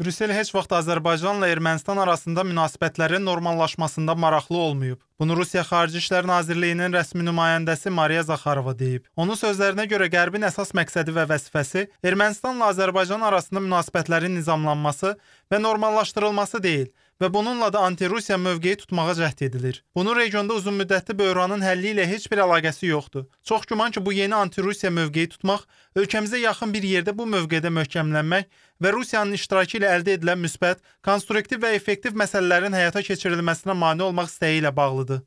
Brüssel heç vaxt Azərbaycanla Ermənistan arasında münasibətlərin normallaşmasında maraqlı olmayıb. Bunu Rusiya Xarici İşlər Nazirliyinin rəsmi nümayəndəsi Mariya Zaxarova deyib. Onun sözlərinə görə Qərbin əsas məqsədi və vəzifəsi Ermənistanla Azərbaycan arasında münasibətlərin nizamlanması və normallaşdırılması deyil, və bununla da anti-Rusiya mövqeyi tutmağa cəhd edilir. Bunun regionda uzunmüddətli böhranın həlli ilə heç bir əlaqəsi yoxdur. Çox güman ki, bu yeni anti-Rusiya mövqeyi tutmaq ölkəmizə yaxın bir yerdə bu mövqedə möhkəmlənmək və Rusiyanın iştirakı ilə əldə edilən müsbət, konstruktiv və effektiv məsələlərin həyata keçirilməsinə mane olmaq istəyi ilə bağlıdır.